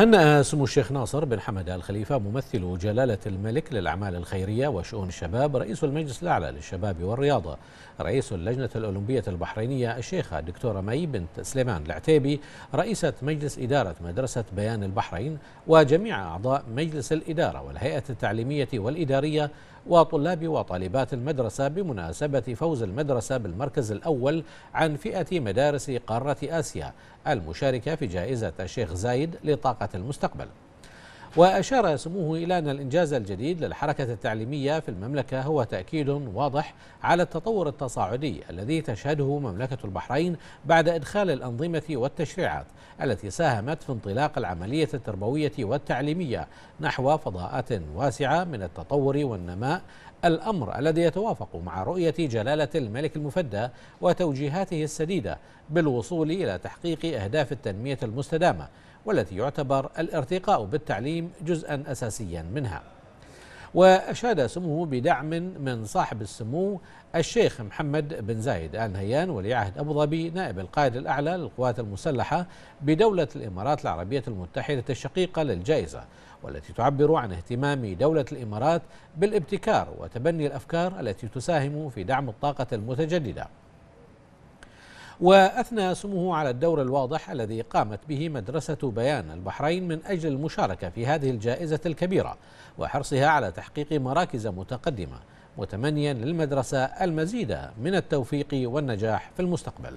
هنأ سمو الشيخ ناصر بن حمد آل خليفة ممثل جلالة الملك للأعمال الخيرية وشؤون الشباب رئيس المجلس الأعلى للشباب والرياضة رئيس اللجنة الأولمبية البحرينية الشيخة دكتورة مي بنت سليمان العتيبي رئيسة مجلس إدارة مدرسة بيان البحرين وجميع أعضاء مجلس الإدارة والهيئة التعليمية والإدارية وطلاب وطالبات المدرسة بمناسبة فوز المدرسة بالمركز الأول عن فئة مدارس قارة آسيا المشاركة في جائزة الشيخ زايد لطاقة المستقبل وأشار سموه إلى أن الإنجاز الجديد للحركة التعليمية في المملكة هو تأكيد واضح على التطور التصاعدي الذي تشهده مملكة البحرين بعد إدخال الأنظمة والتشريعات التي ساهمت في انطلاق العملية التربوية والتعليمية نحو فضاءات واسعة من التطور والنماء الأمر الذي يتوافق مع رؤية جلالة الملك المفدى وتوجيهاته السديدة بالوصول إلى تحقيق أهداف التنمية المستدامة والتي يعتبر الارتقاء بالتعليم جزءا أساسيا منها وأشاد سموه بدعم من صاحب السمو الشيخ محمد بن زايد آل نهيان ولي عهد أبو ظبي نائب القائد الأعلى للقوات المسلحة بدولة الإمارات العربية المتحدة الشقيقة للجائزة والتي تعبر عن اهتمام دولة الإمارات بالابتكار وتبني الأفكار التي تساهم في دعم الطاقة المتجددة وأثنى سموه على الدور الواضح الذي قامت به مدرسة بيان البحرين من أجل المشاركة في هذه الجائزة الكبيرة وحرصها على تحقيق مراكز متقدمة متمنيا للمدرسة المزيد من التوفيق والنجاح في المستقبل